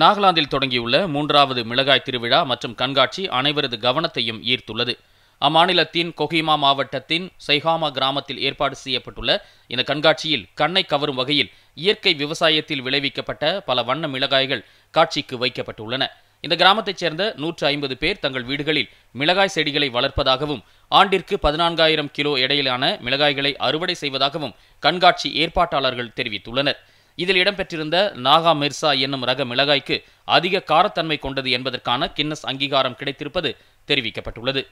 நாகாலாந்தில் தொடங்கியுள்ள மூன்றாவது மிளகாய் திருவிழா மற்றும் கண்காட்சி அனைவரது கவனத்தையும் ஈர்த்துள்ளது அம்மாநிலத்தின் கொஹிமா மாவட்டத்தின் சைஹாமா கிராமத்தில் ஏற்பாடு செய்யப்பட்டுள்ள இந்த கண்காட்சியில் கண்ணை கவரும் வகையில் இயற்கை விவசாயத்தில் விளைவிக்கப்பட்ட பல வண்ண மிளகாய்கள் காட்சிக்கு வைக்கப்பட்டுள்ளன இந்த கிராமத்தைச் சேர்ந்த நூற்று ஐம்பது பேர் தங்கள் வீடுகளில் மிளகாய் செடிகளை வளர்ப்பதாகவும் ஆண்டிற்கு பதினான்காயிரம் கிலோ எடையிலான மிளகாய்களை அறுவடை செய்வதாகவும் கண்காட்சி ஏற்பாட்டாளர்கள் தெரிவித்துள்ளனர் இதில் இடம்பெற்றிருந்த நாகா மிர்சா என்னும் ரக மிளகாய்க்கு அதிக காரத்தன்மை கொண்டது என்பதற்கான கின்னஸ் அங்கீகாரம் கிடைத்திருப்பது தெரிவிக்கப்பட்டுள்ளது